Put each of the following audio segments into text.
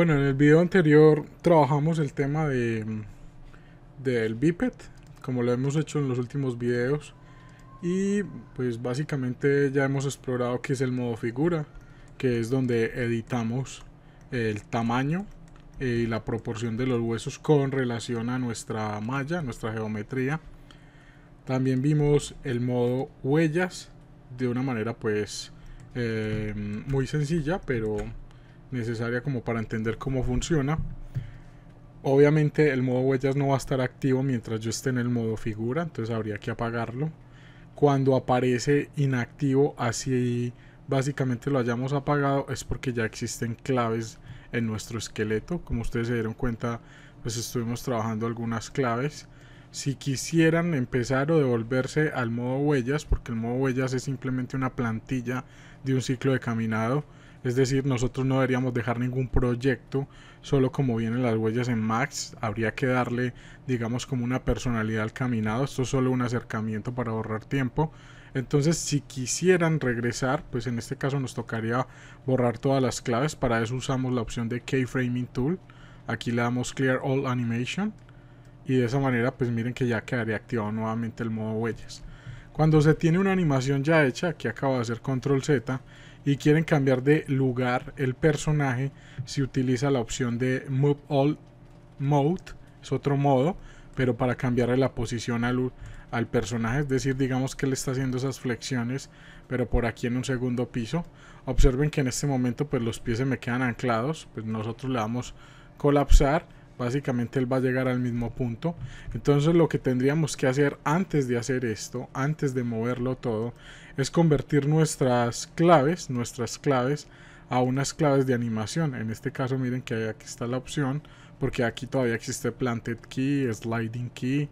Bueno, en el video anterior trabajamos el tema de del biped, como lo hemos hecho en los últimos videos. Y pues básicamente ya hemos explorado qué es el modo figura, que es donde editamos el tamaño y la proporción de los huesos con relación a nuestra malla, nuestra geometría. También vimos el modo huellas de una manera pues eh, muy sencilla, pero necesaria como para entender cómo funciona. Obviamente el modo huellas no va a estar activo mientras yo esté en el modo figura, entonces habría que apagarlo. Cuando aparece inactivo, así básicamente lo hayamos apagado, es porque ya existen claves en nuestro esqueleto. Como ustedes se dieron cuenta, pues estuvimos trabajando algunas claves. Si quisieran empezar o devolverse al modo huellas, porque el modo huellas es simplemente una plantilla de un ciclo de caminado, es decir, nosotros no deberíamos dejar ningún proyecto solo como vienen las huellas en Max. Habría que darle, digamos, como una personalidad al caminado. Esto es solo un acercamiento para ahorrar tiempo. Entonces, si quisieran regresar, pues en este caso nos tocaría borrar todas las claves. Para eso usamos la opción de Keyframing Tool. Aquí le damos Clear All Animation. Y de esa manera, pues miren que ya quedaría activado nuevamente el modo huellas. Cuando se tiene una animación ya hecha, aquí acabo de hacer control Z, y quieren cambiar de lugar el personaje, si utiliza la opción de Move All Mode, es otro modo, pero para cambiarle la posición al, al personaje, es decir, digamos que le está haciendo esas flexiones, pero por aquí en un segundo piso. Observen que en este momento pues los pies se me quedan anclados, pues nosotros le vamos a colapsar, básicamente él va a llegar al mismo punto. Entonces lo que tendríamos que hacer antes de hacer esto, antes de moverlo todo, es convertir nuestras claves, nuestras claves a unas claves de animación. En este caso miren que aquí está la opción porque aquí todavía existe Planted Key, Sliding Key.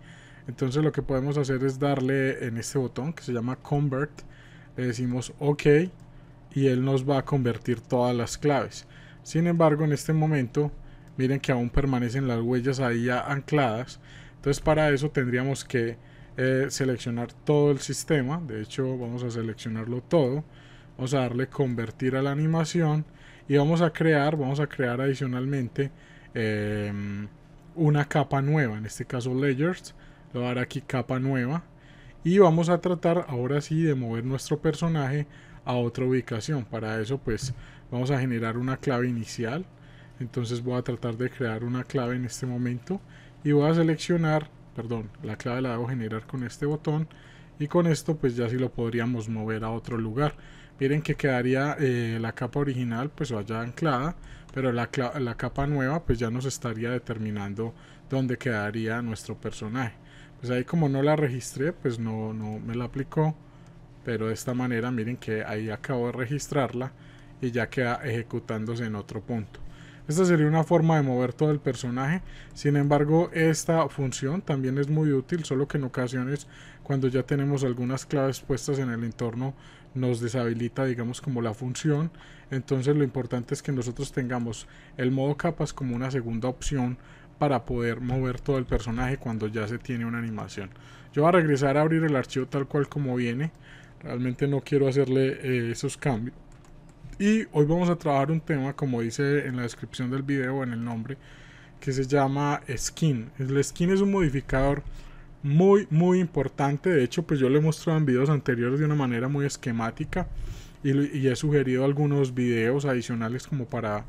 Entonces lo que podemos hacer es darle en este botón que se llama Convert, le decimos OK y él nos va a convertir todas las claves. Sin embargo en este momento miren que aún permanecen las huellas ahí ancladas. Entonces para eso tendríamos que eh, seleccionar todo el sistema. De hecho, vamos a seleccionarlo todo. Vamos a darle convertir a la animación. Y vamos a crear, vamos a crear adicionalmente eh, una capa nueva. En este caso layers. Lo voy a dar aquí capa nueva. Y vamos a tratar ahora sí de mover nuestro personaje a otra ubicación. Para eso pues vamos a generar una clave inicial. Entonces voy a tratar de crear una clave en este momento. Y voy a seleccionar perdón, la clave la debo generar con este botón y con esto pues ya si lo podríamos mover a otro lugar. Miren que quedaría eh, la capa original pues allá anclada, pero la, capa nueva pues ya nos estaría determinando dónde quedaría nuestro personaje. Pues ahí como no la registré pues no, no me la aplicó, pero de esta manera miren que ahí acabo de registrarla y ya queda ejecutándose en otro punto. Esta sería una forma de mover todo el personaje. Sin embargo, esta función también es muy útil, solo que en ocasiones cuando ya tenemos algunas claves puestas en el entorno nos deshabilita, digamos, como la función. Entonces lo importante es que nosotros tengamos el modo capas como una segunda opción para poder mover todo el personaje cuando ya se tiene una animación. Yo voy a regresar a abrir el archivo tal cual como viene. Realmente no quiero hacerle eh, esos cambios y hoy vamos a trabajar un tema, como dice en la descripción del video, en el nombre, que se llama skin. El skin es un modificador muy, muy importante. De hecho, pues yo lo he mostrado en videos anteriores de una manera muy esquemática y, he sugerido algunos videos adicionales como para,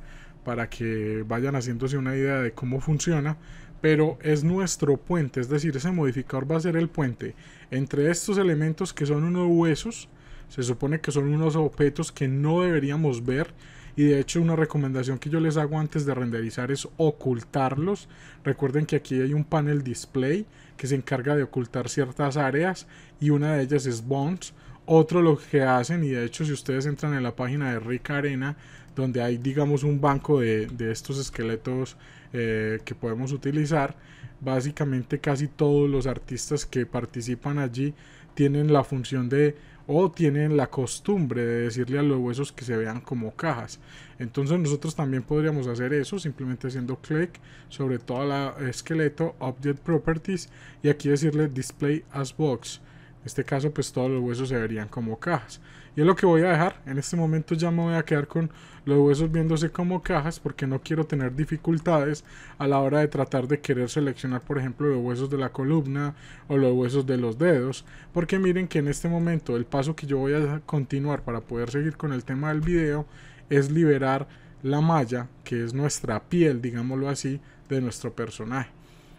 para que vayan haciéndose una idea de cómo funciona. Pero es nuestro puente, es decir, ese modificador va a ser el puente entre estos elementos que son unos huesos se supone que son unos objetos que no deberíamos ver y de hecho una recomendación que yo les hago antes de renderizar es ocultarlos. Recuerden que aquí hay un panel display que se encarga de ocultar ciertas áreas y una de ellas es bones Otro lo que hacen y de hecho si ustedes entran en la página de Rica Arena donde hay digamos un banco de, estos esqueletos eh, que podemos utilizar, básicamente casi todos los artistas que participan allí tienen la función de o tienen la costumbre de decirle a los huesos que se vean como cajas. Entonces nosotros también podríamos hacer eso simplemente haciendo clic sobre todo el esqueleto Object Properties y aquí decirle Display as Box. En este caso pues todos los huesos se verían como cajas. Y es lo que voy a dejar. En este momento ya me voy a quedar con los huesos viéndose como cajas porque no quiero tener dificultades a la hora de tratar de querer seleccionar, por ejemplo, los huesos de la columna o los huesos de los dedos. Porque miren que en este momento el paso que yo voy a continuar para poder seguir con el tema del video es liberar la malla, que es nuestra piel, digámoslo así, de nuestro personaje.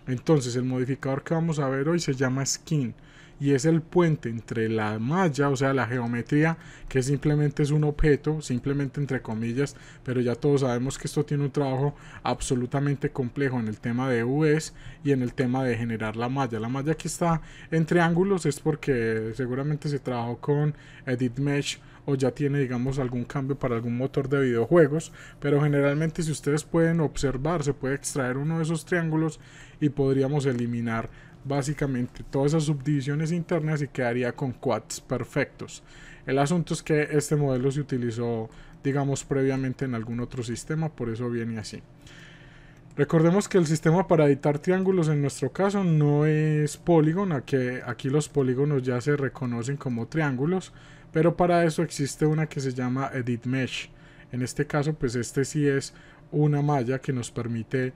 Entonces el modificador que vamos a ver hoy se llama skin y es el puente entre la malla, o sea, la geometría, que simplemente es un objeto, simplemente entre comillas, pero ya todos sabemos que esto tiene un trabajo absolutamente complejo en el tema de UVs y en el tema de generar la malla. La malla que está en triángulos es porque seguramente se trabajó con Edit Mesh o ya tiene digamos algún cambio para algún motor de videojuegos pero generalmente si ustedes pueden observar se puede extraer uno de esos triángulos y podríamos eliminar básicamente todas esas subdivisiones internas y quedaría con quads perfectos. El asunto es que este modelo se utilizó, digamos, previamente en algún otro sistema, por eso viene así. Recordemos que el sistema para editar triángulos en nuestro caso no es polígono, que aquí los polígonos ya se reconocen como triángulos, pero para eso existe una que se llama Edit Mesh. En este caso, pues este sí es una malla que nos permite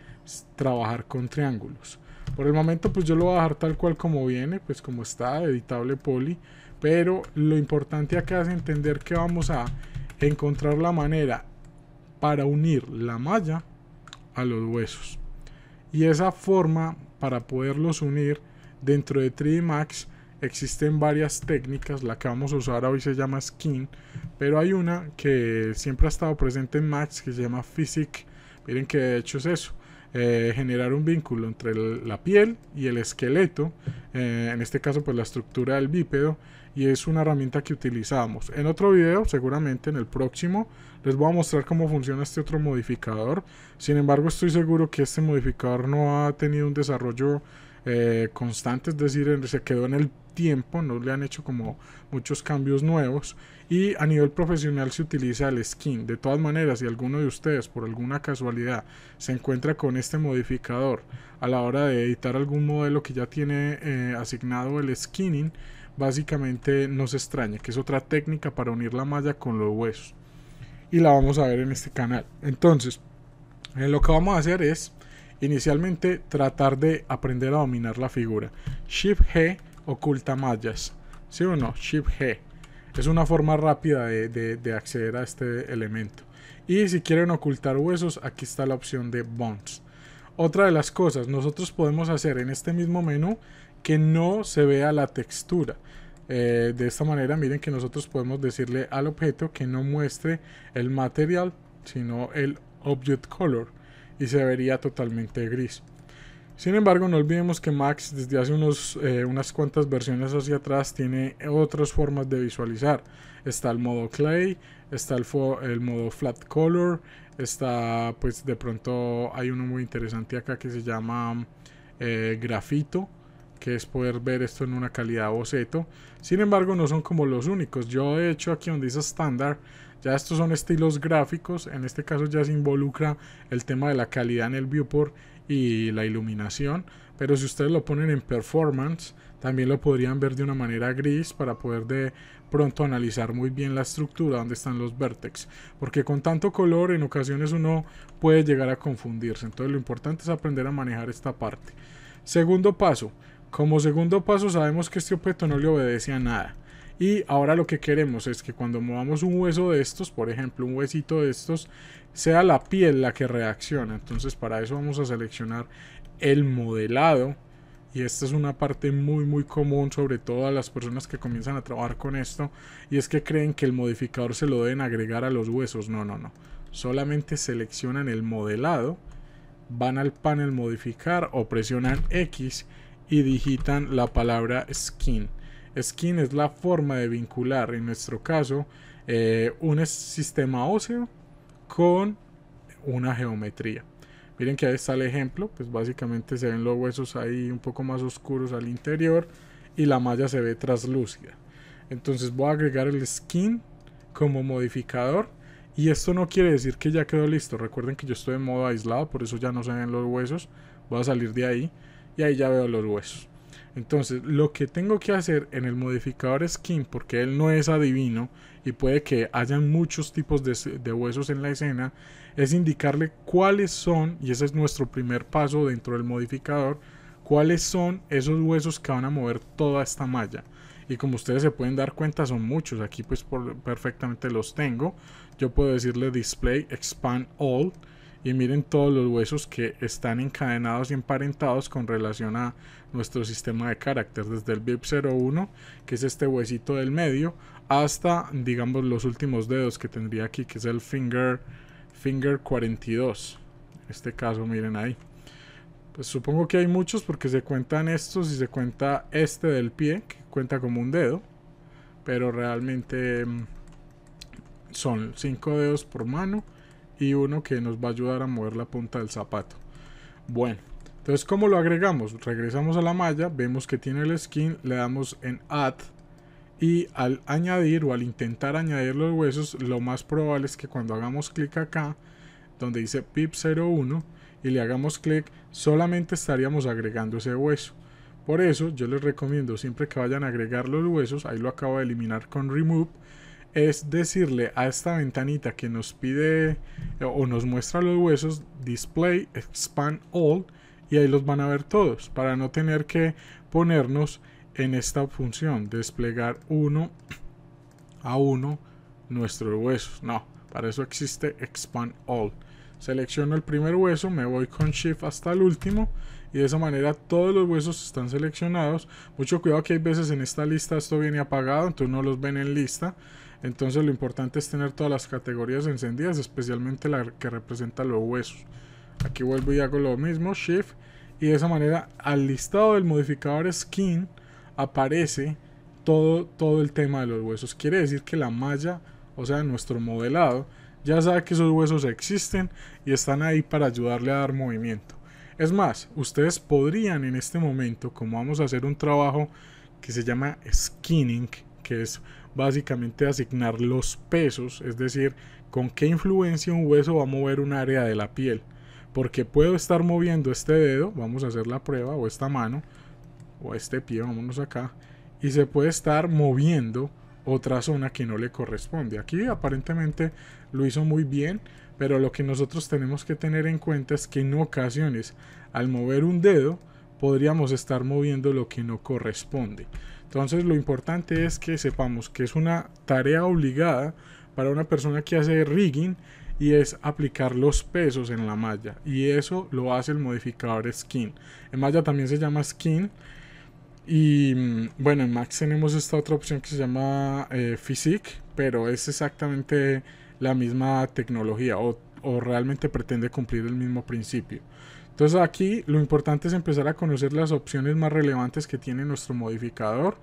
trabajar con triángulos. Por el momento pues yo lo voy a dejar tal cual como viene, pues como está, editable poly. Pero lo importante acá es entender que vamos a encontrar la manera para unir la malla a los huesos. Y esa forma para poderlos unir dentro de 3D Max existen varias técnicas, la que vamos a usar hoy se llama skin, pero hay una que siempre ha estado presente en Max que se llama physic. Miren que de hecho es eso. Eh, generar un vínculo entre la piel y el esqueleto, eh, en este caso pues la estructura del bípedo, y es una herramienta que utilizamos. En otro video, seguramente en el próximo, les voy a mostrar cómo funciona este otro modificador. Sin embargo, estoy seguro que este modificador no ha tenido un desarrollo eh, constante, es decir, se quedó en el tiempo, no le han hecho como muchos cambios nuevos y a nivel profesional se utiliza el skin. De todas maneras, si alguno de ustedes por alguna casualidad se encuentra con este modificador a la hora de editar algún modelo que ya tiene eh, asignado el skinning, básicamente no se extraña, que es otra técnica para unir la malla con los huesos. Y la vamos a ver en este canal. Entonces, eh, lo que vamos a hacer es Inicialmente, tratar de aprender a dominar la figura. Shift G oculta mallas. ¿Sí o no? Shift G. Es una forma rápida de, acceder a este elemento. Y si quieren ocultar huesos, aquí está la opción de Bones. Otra de las cosas, nosotros podemos hacer en este mismo menú que no se vea la textura. Eh, de esta manera, miren que nosotros podemos decirle al objeto que no muestre el material, sino el object color y se vería totalmente gris. Sin embargo, no olvidemos que Max desde hace unos, eh, unas cuantas versiones hacia atrás tiene otras formas de visualizar. Está el modo clay, está el, modo flat color, está pues de pronto hay uno muy interesante acá que se llama eh, grafito, que es poder ver esto en una calidad boceto. Sin embargo, no son como los únicos. Yo de hecho aquí donde dice estándar, ya estos son estilos gráficos, en este caso ya se involucra el tema de la calidad en el viewport y la iluminación, pero si ustedes lo ponen en performance, también lo podrían ver de una manera gris para poder de pronto analizar muy bien la estructura donde están los vertex. porque con tanto color en ocasiones uno puede llegar a confundirse, entonces lo importante es aprender a manejar esta parte. Segundo paso, como segundo paso sabemos que este objeto no le obedece a nada. Y ahora lo que queremos es que cuando movamos un hueso de estos, por ejemplo un huesito de estos, sea la piel la que reacciona. Entonces para eso vamos a seleccionar el modelado. Y esta es una parte muy muy común, sobre todo a las personas que comienzan a trabajar con esto. Y es que creen que el modificador se lo deben agregar a los huesos. No, no, no. Solamente seleccionan el modelado, van al panel modificar o presionan X y digitan la palabra skin. Skin es la forma de vincular, en nuestro caso, eh, un sistema óseo con una geometría. Miren que ahí está el ejemplo, pues básicamente se ven los huesos ahí un poco más oscuros al interior y la malla se ve traslúcida. Entonces voy a agregar el skin como modificador y esto no quiere decir que ya quedó listo. Recuerden que yo estoy en modo aislado, por eso ya no se ven los huesos. Voy a salir de ahí y ahí ya veo los huesos. Entonces, lo que tengo que hacer en el modificador skin, porque él no es adivino y puede que hayan muchos tipos de, huesos en la escena, es indicarle cuáles son, y ese es nuestro primer paso dentro del modificador, cuáles son esos huesos que van a mover toda esta malla. Y como ustedes se pueden dar cuenta, son muchos. Aquí pues perfectamente los tengo. Yo puedo decirle display expand all y miren todos los huesos que están encadenados y emparentados con relación a nuestro sistema de carácter, desde el VIP 01 que es este huesito del medio, hasta, digamos, los últimos dedos que tendría aquí, que es el finger, finger 42. En este caso, miren ahí. Pues supongo que hay muchos porque se cuentan estos y se cuenta este del pie, que cuenta como un dedo, pero realmente mm, son cinco dedos por mano y uno que nos va a ayudar a mover la punta del zapato. Bueno, entonces ¿cómo lo agregamos? Regresamos a la malla, vemos que tiene el skin, le damos en Add y al añadir o al intentar añadir los huesos, lo más probable es que cuando hagamos clic acá, donde dice pip01 y le hagamos clic, solamente estaríamos agregando ese hueso. Por eso yo les recomiendo siempre que vayan a agregar los huesos, ahí lo acabo de eliminar con remove, es decirle a esta ventanita que nos pide eh, o nos muestra los huesos, display, expand all, y ahí los van a ver todos, para no tener que ponernos en esta función, desplegar uno a uno nuestros huesos. No, para eso existe expand all. Selecciono el primer hueso, me voy con shift hasta el último y de esa manera todos los huesos están seleccionados. Mucho cuidado que hay veces en esta lista esto viene apagado, entonces no los ven en lista. Entonces lo importante es tener todas las categorías encendidas, especialmente la que representa los huesos. Aquí vuelvo y hago lo mismo, Shift. Y de esa manera al listado del modificador Skin aparece todo, todo el tema de los huesos. Quiere decir que la malla, o sea, nuestro modelado, ya sabe que esos huesos existen y están ahí para ayudarle a dar movimiento. Es más, ustedes podrían en este momento, como vamos a hacer un trabajo que se llama skinning, que es básicamente asignar los pesos, es decir, con qué influencia un hueso va a mover un área de la piel. Porque puedo estar moviendo este dedo, vamos a hacer la prueba, o esta mano, o este pie, vámonos acá, y se puede estar moviendo otra zona que no le corresponde. Aquí aparentemente lo hizo muy bien, pero lo que nosotros tenemos que tener en cuenta es que en ocasiones, al mover un dedo, podríamos estar moviendo lo que no corresponde. Entonces lo importante es que sepamos que es una tarea obligada para una persona que hace rigging y es aplicar los pesos en la malla y eso lo hace el modificador skin. En malla también se llama skin y mm, bueno en Max tenemos esta otra opción que se llama eh, Physique pero es exactamente la misma tecnología o, o realmente pretende cumplir el mismo principio. Entonces aquí lo importante es empezar a conocer las opciones más relevantes que tiene nuestro modificador.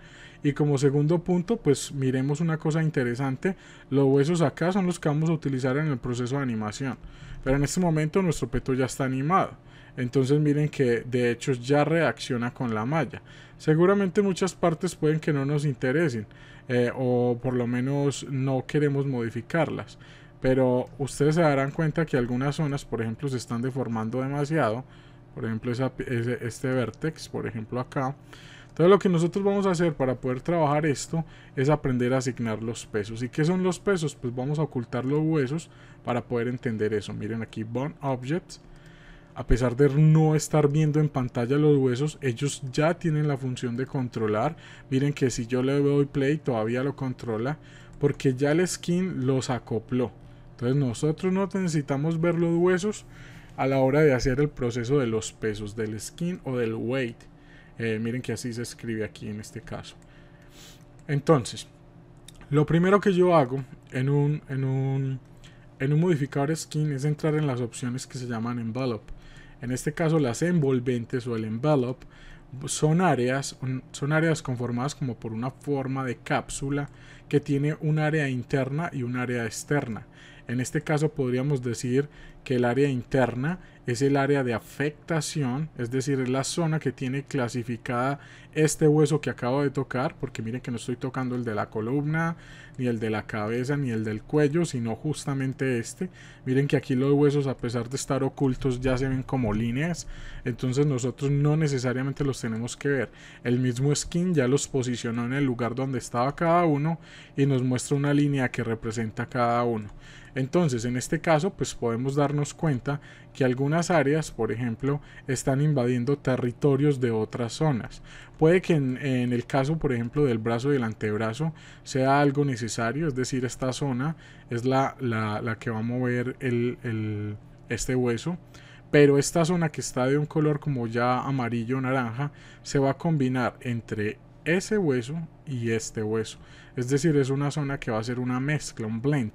Y como segundo punto, pues miremos una cosa interesante. Los huesos acá son los que vamos a utilizar en el proceso de animación. Pero en este momento nuestro peto ya está animado. Entonces miren que de hecho ya reacciona con la malla. Seguramente muchas partes pueden que no nos interesen eh, o por lo menos no queremos modificarlas. Pero ustedes se darán cuenta que algunas zonas, por ejemplo, se están deformando demasiado. Por ejemplo, este vertex, por ejemplo, acá. Entonces lo que nosotros vamos a hacer para poder trabajar esto es aprender a asignar los pesos. ¿Y qué son los pesos? Pues vamos a ocultar los huesos para poder entender eso. Miren aquí, Bone Objects. A pesar de no estar viendo en pantalla los huesos, ellos ya tienen la función de controlar. Miren que si yo le doy play todavía lo controla porque ya el skin los acopló. Entonces nosotros no necesitamos ver los huesos a la hora de hacer el proceso de los pesos, del skin o del weight. Eh, miren que así se escribe aquí en este caso. Entonces, lo primero que yo hago en un, en un, en un modificador skin es entrar en las opciones que se llaman envelope. En este caso las envolventes o el envelope son áreas, son áreas conformadas como por una forma de cápsula que tiene un área interna y un área externa. En este caso podríamos decir que el área interna es el área de afectación, es decir, es la zona que tiene clasificada este hueso que acabo de tocar, porque miren que no estoy tocando el de la columna, ni el de la cabeza, ni el del cuello, sino justamente este. Miren que aquí los huesos, a pesar de estar ocultos, ya se ven como líneas, entonces nosotros no necesariamente los tenemos que ver. El mismo skin ya los posicionó en el lugar donde estaba cada uno y nos muestra una línea que representa cada uno. Entonces, en este caso, pues podemos darnos cuenta que algunas áreas, por ejemplo, están invadiendo territorios de otras zonas. Puede que en, el caso, por ejemplo, del brazo y antebrazo sea algo necesario, es decir, esta zona es la, la, que va a mover el, el, este hueso. Pero esta zona que está de un color como ya amarillo naranja se va a combinar entre ese hueso y este hueso. Es decir, es una zona que va a ser una mezcla, un blend.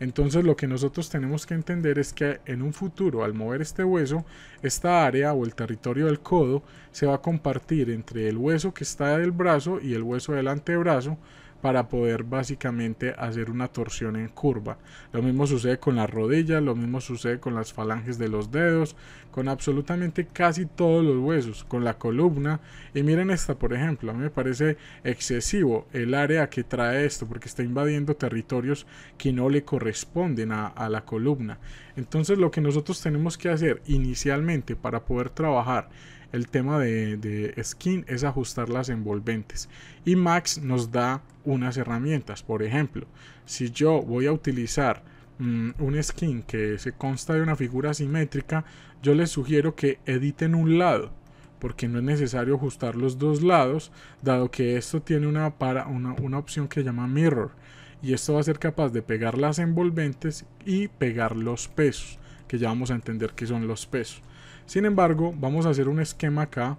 Entonces lo que nosotros tenemos que entender es que en un futuro, al mover este hueso, esta área o el territorio del codo se va a compartir entre el hueso que está del brazo y el hueso del antebrazo para poder básicamente hacer una torsión en curva. Lo mismo sucede con las rodillas, lo mismo sucede con las falanges de los dedos, con absolutamente casi todos los huesos, con la columna. Y miren esta, por ejemplo, a mí me parece excesivo el área que trae esto porque está invadiendo territorios que no le corresponden a, a la columna. Entonces lo que nosotros tenemos que hacer inicialmente para poder trabajar el tema de, skin es ajustar las envolventes. Y Max nos da unas herramientas. Por ejemplo, si yo voy a utilizar mm, un skin que se consta de una figura simétrica, yo les sugiero que editen un lado, porque no es necesario ajustar los dos lados, dado que esto tiene una, una, una opción que llama mirror, y esto va a ser capaz de pegar las envolventes y pegar los pesos, que ya vamos a entender que son los pesos. Sin embargo, vamos a hacer un esquema acá.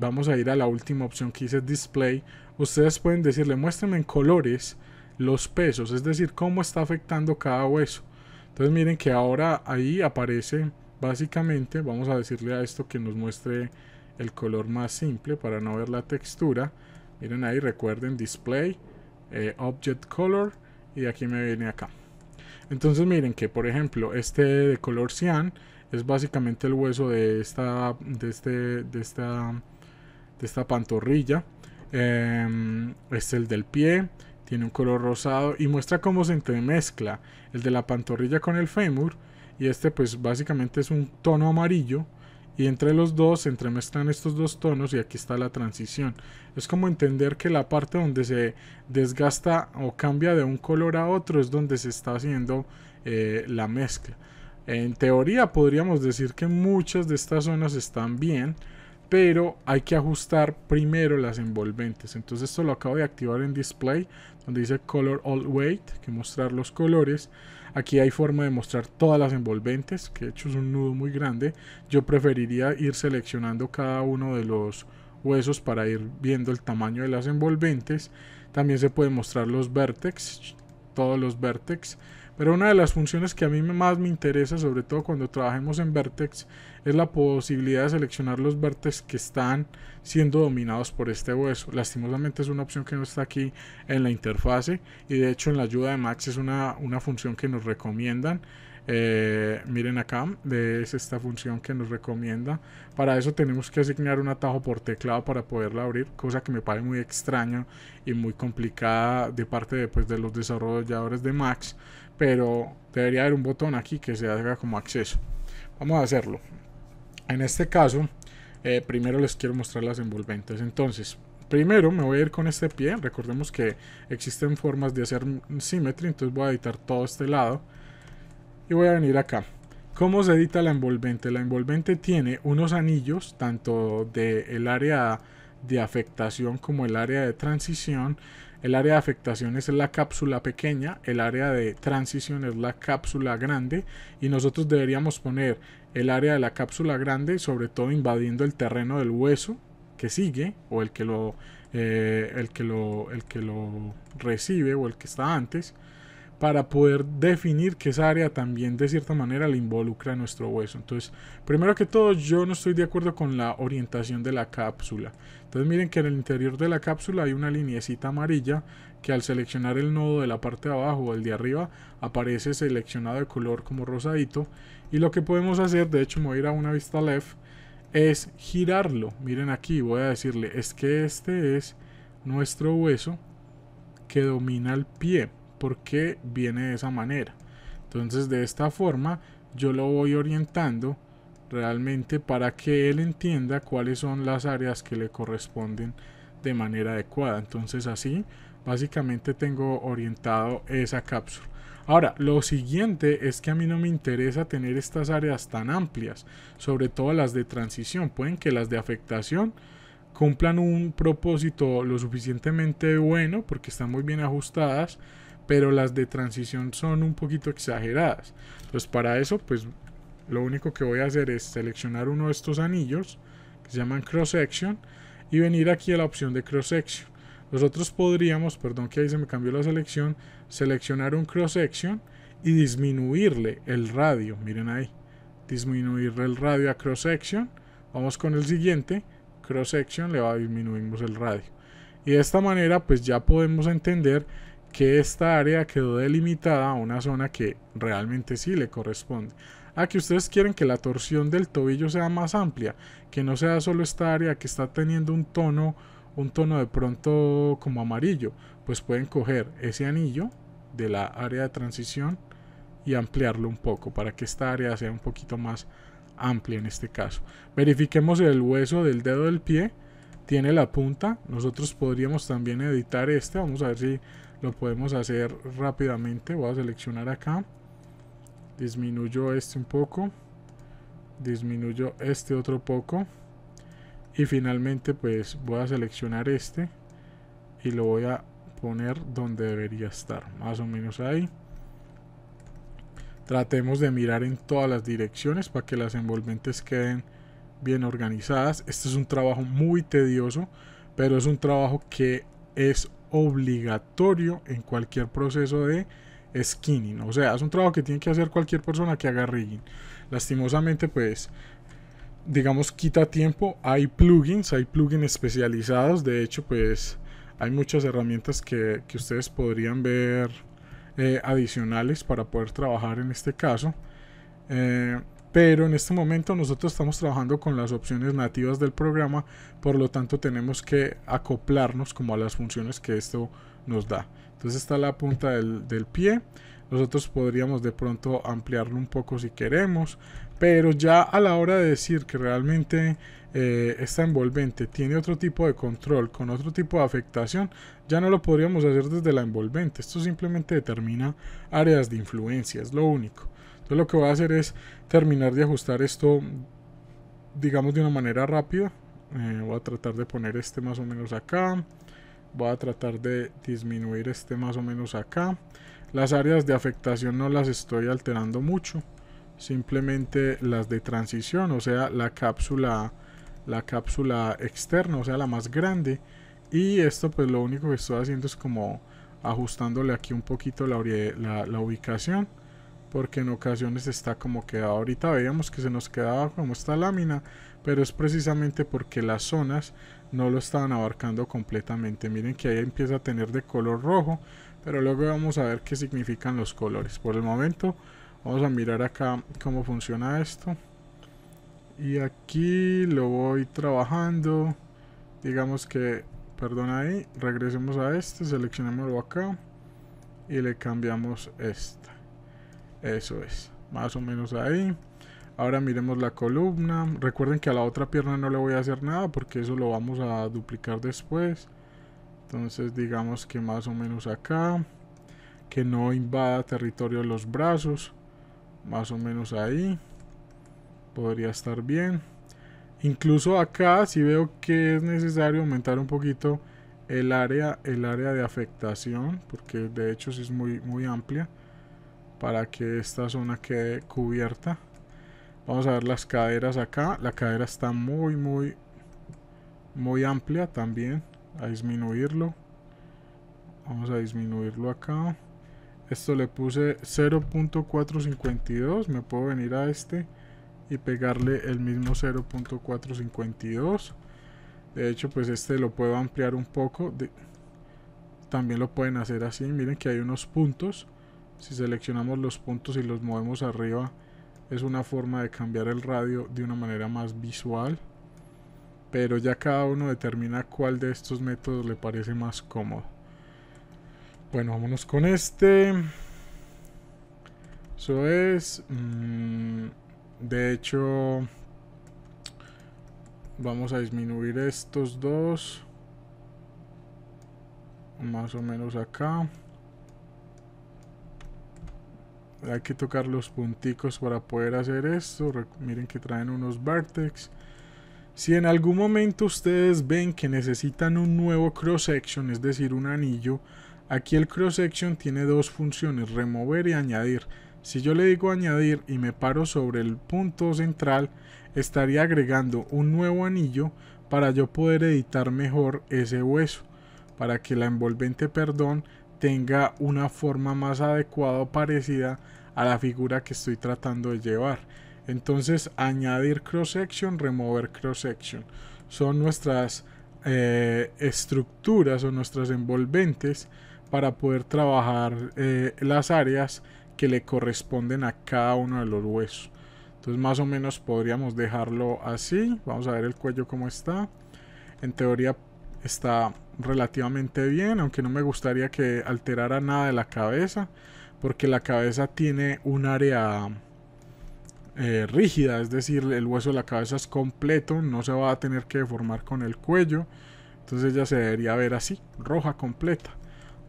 Vamos a ir a la última opción que dice Display. Ustedes pueden decirle, muéstrenme en colores los pesos, es decir, cómo está afectando cada hueso. Entonces miren que ahora ahí aparece básicamente, vamos a decirle a esto que nos muestre el color más simple para no ver la textura. Miren ahí, recuerden Display, eh, Object Color y aquí me viene acá. Entonces miren que por ejemplo este de color cian es básicamente el hueso de esta, de este, esta, pantorrilla. Em, es el del pie, tiene un color rosado y muestra cómo se entremezcla el de la pantorrilla con el fémur. Y este pues básicamente es un tono amarillo y entre los dos se entremezclan estos dos tonos y aquí está la transición. Es como entender que la parte donde se desgasta o cambia de un color a otro es donde se está haciendo eh, la mezcla. En teoría podríamos decir que muchas de estas zonas están bien, pero hay que ajustar primero las envolventes. Entonces esto lo acabo de activar en display, donde dice color all weight, que mostrar los colores. Aquí hay forma de mostrar todas las envolventes, que de hecho es un nudo muy grande. Yo preferiría ir seleccionando cada uno de los huesos para ir viendo el tamaño de las envolventes. También se pueden mostrar los vertex, todos los vertex. Pero una de las funciones que a mí más me interesa, sobre todo cuando trabajemos en Vertex, es la posibilidad de seleccionar los vértices que están siendo dominados por este hueso. Lastimosamente es una opción que no está aquí en la interfase y de hecho en la ayuda de Max es una, función que nos recomiendan. Eh, miren acá, es esta función que nos recomienda. Para eso tenemos que asignar un atajo por teclado para poderla abrir, cosa que me parece muy extraña y muy complicada de parte de pues, los desarrolladores de Max pero debería haber un botón aquí que se haga como acceso. Vamos a hacerlo. En este caso, eh, primero les quiero mostrar las envolventes. Entonces, primero me voy a ir con este pie. Recordemos que existen formas de hacer symmetry, entonces voy a editar todo este lado. Y voy a venir acá. ¿Cómo se edita la envolvente? La envolvente tiene unos anillos, tanto del área de afectación como el área de transición el área de afectación es la cápsula pequeña, el área de transición es la cápsula grande y nosotros deberíamos poner el área de la cápsula grande, sobre todo invadiendo el terreno del hueso que sigue o el que lo, eh, el el que lo recibe o el que está antes para poder definir que esa área también de cierta manera le involucra a nuestro hueso. Entonces, primero que todo, yo no estoy de acuerdo con la orientación de la cápsula. Entonces, miren que en el interior de la cápsula hay una linecita amarilla que al seleccionar el nodo de la parte de abajo o el de arriba aparece seleccionado de color como rosadito. Y lo que podemos hacer, de hecho me voy a ir a una vista left, es girarlo. Miren aquí, voy a decirle, es que este es nuestro hueso que domina el pie. Por qué viene de esa manera. Entonces de esta forma yo lo voy orientando realmente para que él entienda cuáles son las áreas que le corresponden de manera adecuada. Entonces así básicamente tengo orientado esa cápsula. Ahora, lo siguiente es que a mí no me interesa tener estas áreas tan amplias, sobre todo las de transición. Pueden que las de afectación cumplan un propósito lo suficientemente bueno porque están muy bien ajustadas, pero las de transición son un poquito exageradas. Entonces para eso, pues lo único que voy a hacer es seleccionar uno de estos anillos, que se llaman cross section, y venir aquí a la opción de cross section. Nosotros podríamos, perdón que ahí se me cambió la selección, seleccionar un cross section y disminuirle el radio, miren ahí, disminuirle el radio a cross section. Vamos con el siguiente, cross section, le va, a disminuimos el radio. Y de esta manera pues ya podemos entender que esta área quedó delimitada a una zona que realmente sí le corresponde. A que ustedes quieren que la torsión del tobillo sea más amplia, que no sea solo esta área que está teniendo un tono, un tono de pronto como amarillo, pues pueden coger ese anillo de la área de transición y ampliarlo un poco para que esta área sea un poquito más amplia en este caso. Verifiquemos el hueso del dedo del pie, tiene la punta, nosotros podríamos también editar este, vamos a ver si lo podemos hacer rápidamente voy a seleccionar acá disminuyo este un poco disminuyo este otro poco y finalmente pues voy a seleccionar este y lo voy a poner donde debería estar más o menos ahí tratemos de mirar en todas las direcciones para que las envolventes queden bien organizadas este es un trabajo muy tedioso pero es un trabajo que es obligatorio en cualquier proceso de skinning. O sea, es un trabajo que tiene que hacer cualquier persona que haga rigging. Lastimosamente, pues, digamos, quita tiempo. Hay plugins, hay plugins especializados. De hecho, pues, hay muchas herramientas que, ustedes podrían ver eh, adicionales para poder trabajar en este caso. Eh, pero en este momento nosotros estamos trabajando con las opciones nativas del programa, por lo tanto tenemos que acoplarnos como a las funciones que esto nos da. Entonces está la punta del, pie, nosotros podríamos de pronto ampliarlo un poco si queremos, pero ya a la hora de decir que realmente eh, esta envolvente tiene otro tipo de control, con otro tipo de afectación, ya no lo podríamos hacer desde la envolvente, esto simplemente determina áreas de influencia, es lo único. Entonces lo que voy a hacer es terminar de ajustar esto, digamos de una manera rápida. Eh, voy a tratar de poner este más o menos acá. Voy a tratar de disminuir este más o menos acá. Las áreas de afectación no las estoy alterando mucho. Simplemente las de transición, o sea, la cápsula, la cápsula externa, o sea, la más grande. Y esto pues lo único que estoy haciendo es como ajustándole aquí un poquito la ubicación porque en ocasiones está como quedado Ahorita veíamos que se nos quedaba como esta lámina, pero es precisamente porque las zonas no lo estaban abarcando completamente. Miren que ahí empieza a tener de color rojo, pero luego vamos a ver qué significan los colores. Por el momento vamos a mirar acá cómo funciona esto. Y aquí lo voy trabajando. Digamos que, perdón ahí, regresemos a este, seleccionémoslo acá y le cambiamos esta. Eso es, más o menos ahí. Ahora miremos la columna. Recuerden que a la otra pierna no le voy a hacer nada porque eso lo vamos a duplicar después. Entonces digamos que más o menos acá. Que no invada territorio de los brazos. Más o menos ahí. Podría estar bien. Incluso acá si veo que es necesario aumentar un poquito el área, el área de afectación. Porque de hecho sí es muy, muy amplia para que esta zona quede cubierta vamos a ver las caderas acá la cadera está muy muy muy amplia también a disminuirlo vamos a disminuirlo acá esto le puse 0.452 me puedo venir a este y pegarle el mismo 0.452 de hecho pues este lo puedo ampliar un poco también lo pueden hacer así miren que hay unos puntos si seleccionamos los puntos y los movemos arriba, es una forma de cambiar el radio de una manera más visual. Pero ya cada uno determina cuál de estos métodos le parece más cómodo. Bueno, vámonos con este. Eso es... Mm, de hecho... Vamos a disminuir estos dos. Más o menos acá hay que tocar los punticos para poder hacer esto miren que traen unos vertex si en algún momento ustedes ven que necesitan un nuevo cross section es decir un anillo aquí el cross section tiene dos funciones remover y añadir si yo le digo añadir y me paro sobre el punto central estaría agregando un nuevo anillo para yo poder editar mejor ese hueso para que la envolvente perdón tenga una forma más adecuada o parecida a la figura que estoy tratando de llevar. Entonces añadir cross section, remover cross section. Son nuestras eh, estructuras o nuestras envolventes para poder trabajar eh, las áreas que le corresponden a cada uno de los huesos. Entonces más o menos podríamos dejarlo así. Vamos a ver el cuello cómo está. En teoría está relativamente bien, aunque no me gustaría que alterara nada de la cabeza, porque la cabeza tiene un área eh, rígida, es decir, el hueso de la cabeza es completo, no se va a tener que deformar con el cuello, entonces ya se debería ver así, roja completa.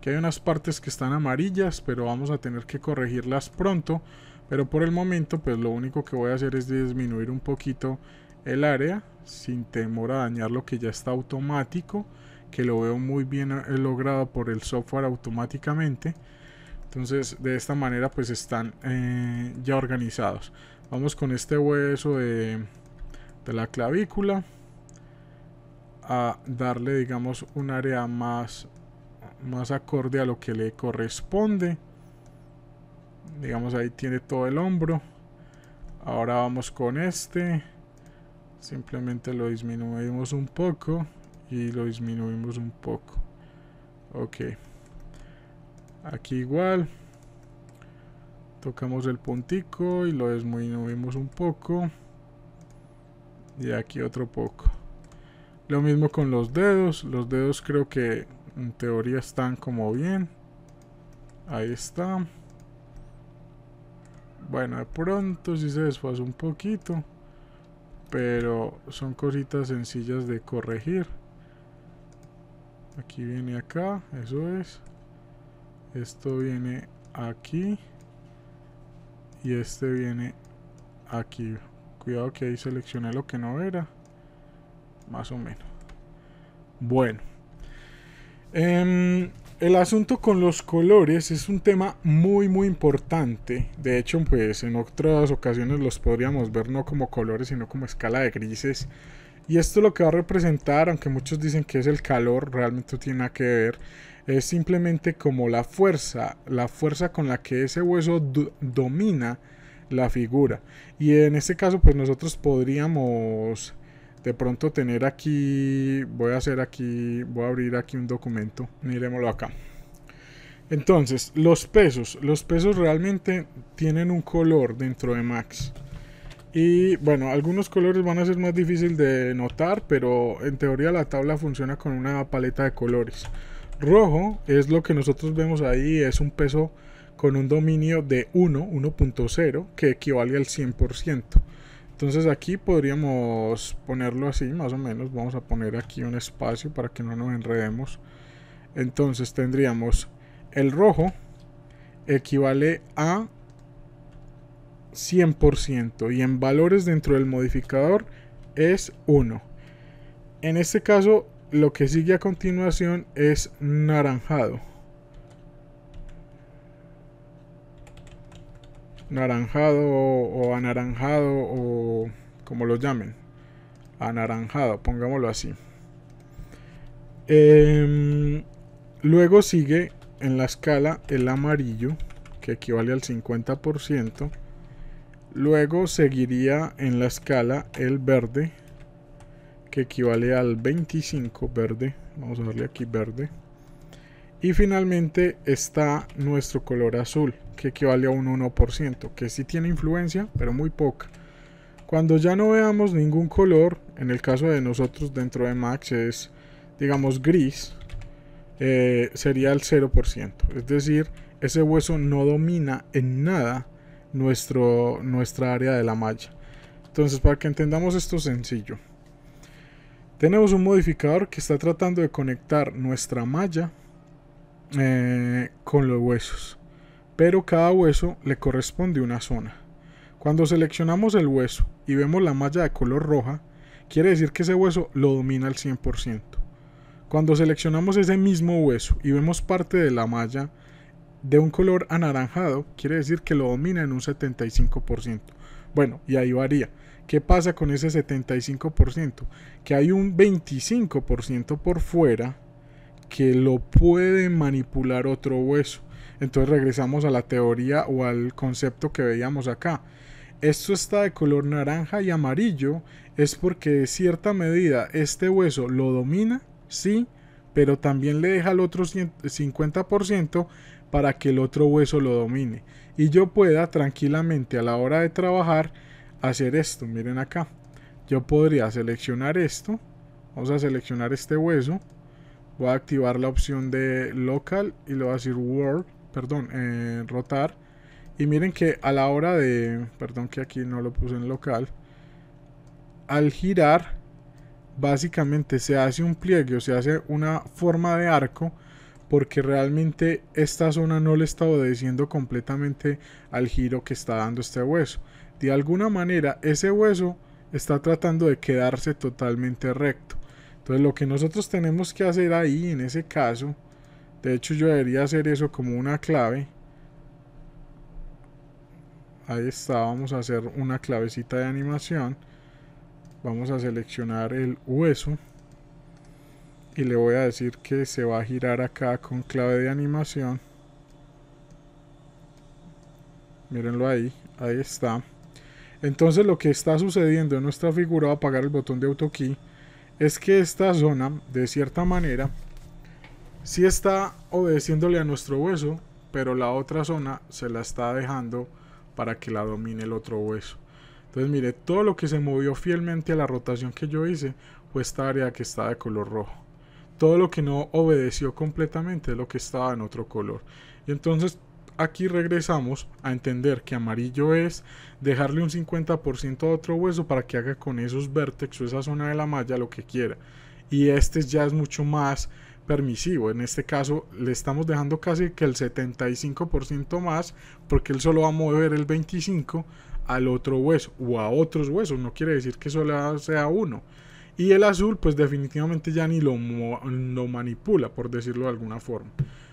Que hay unas partes que están amarillas, pero vamos a tener que corregirlas pronto, pero por el momento pues lo único que voy a hacer es disminuir un poquito el área sin temor a dañar lo que ya está automático que lo veo muy bien eh, logrado por el software automáticamente. Entonces de esta manera pues están eh, ya organizados. Vamos con este hueso de, de la clavícula a darle digamos un área más, más acorde a lo que le corresponde. Digamos ahí tiene todo el hombro. Ahora vamos con este. Simplemente lo disminuimos un poco y lo disminuimos un poco ok aquí igual tocamos el puntico y lo disminuimos un poco y aquí otro poco lo mismo con los dedos los dedos creo que en teoría están como bien ahí está bueno de pronto si sí se desfasa un poquito pero son cositas sencillas de corregir Aquí viene acá, eso es. Esto viene aquí. Y este viene aquí. Cuidado que ahí seleccioné lo que no era. Más o menos. Bueno. Em, el asunto con los colores es un tema muy muy importante. De hecho, pues en otras ocasiones los podríamos ver no como colores, sino como escala de grises. Y esto lo que va a representar, aunque muchos dicen que es el calor, realmente tiene que ver, es simplemente como la fuerza, la fuerza con la que ese hueso domina la figura. Y en este caso, pues nosotros podríamos de pronto tener aquí, voy a hacer aquí, voy a abrir aquí un documento, miremoslo acá. Entonces, los pesos, los pesos realmente tienen un color dentro de Max. Y bueno, algunos colores van a ser más difícil de notar, pero en teoría la tabla funciona con una paleta de colores. Rojo es lo que nosotros vemos ahí, es un peso con un dominio de 1, 1.0, que equivale al 100%. Entonces aquí podríamos ponerlo así, más o menos. Vamos a poner aquí un espacio para que no nos enredemos. Entonces tendríamos el rojo equivale a 100% y en valores dentro del modificador es 1. En este caso lo que sigue a continuación es naranjado. Naranjado o anaranjado o como lo llamen. Anaranjado, pongámoslo así. Em, luego sigue en la escala el amarillo, que equivale al 50%. Luego seguiría en la escala el verde, que equivale al 25 verde. Vamos a darle aquí verde. Y finalmente está nuestro color azul, que equivale a un 1%, que sí tiene influencia, pero muy poca. Cuando ya no veamos ningún color, en el caso de nosotros dentro de Max es, digamos, gris, eh, sería el 0%. Es decir, ese hueso no domina en nada nuestro, nuestra área de la malla. Entonces, para que entendamos esto sencillo. Tenemos un modificador que está tratando de conectar nuestra malla eh, con los huesos. Pero cada hueso le corresponde una zona. Cuando seleccionamos el hueso y vemos la malla de color roja, quiere decir que ese hueso lo domina al 100%. Cuando seleccionamos ese mismo hueso y vemos parte de la malla de un color anaranjado, quiere decir que lo domina en un 75%. Bueno, y ahí varía. ¿Qué pasa con ese 75%? Que hay un 25% por fuera que lo puede manipular otro hueso. Entonces regresamos a la teoría o al concepto que veíamos acá. Esto está de color naranja y amarillo es porque de cierta medida este hueso lo domina, sí, pero también le deja al otro 50% para que el otro hueso lo domine y yo pueda tranquilamente a la hora de trabajar hacer esto. Miren acá, yo podría seleccionar esto, vamos a seleccionar este hueso, voy a activar la opción de local y le voy a decir world, perdón, eh, rotar. Y miren que a la hora de, perdón que aquí no lo puse en local, al girar básicamente se hace un pliegue, o se hace una forma de arco porque realmente esta zona no le está obedeciendo completamente al giro que está dando este hueso. De alguna manera ese hueso está tratando de quedarse totalmente recto. Entonces lo que nosotros tenemos que hacer ahí en ese caso, de hecho yo debería hacer eso como una clave. Ahí está, vamos a hacer una clavecita de animación. Vamos a seleccionar el hueso y le voy a decir que se va a girar acá con clave de animación mírenlo ahí, ahí está entonces lo que está sucediendo en nuestra figura, apagar el botón de auto key es que esta zona de cierta manera sí está obedeciéndole a nuestro hueso pero la otra zona se la está dejando para que la domine el otro hueso entonces mire, todo lo que se movió fielmente a la rotación que yo hice fue esta área que está de color rojo todo lo que no obedeció completamente es lo que estaba en otro color. Y entonces aquí regresamos a entender que amarillo es dejarle un 50% a otro hueso para que haga con esos vértices o esa zona de la malla lo que quiera. Y este ya es mucho más permisivo. En este caso le estamos dejando casi que el 75% más porque él solo va a mover el 25% al otro hueso o a otros huesos. No quiere decir que solo sea uno. Y el azul, pues definitivamente ya ni lo, manipula, por decirlo de alguna forma.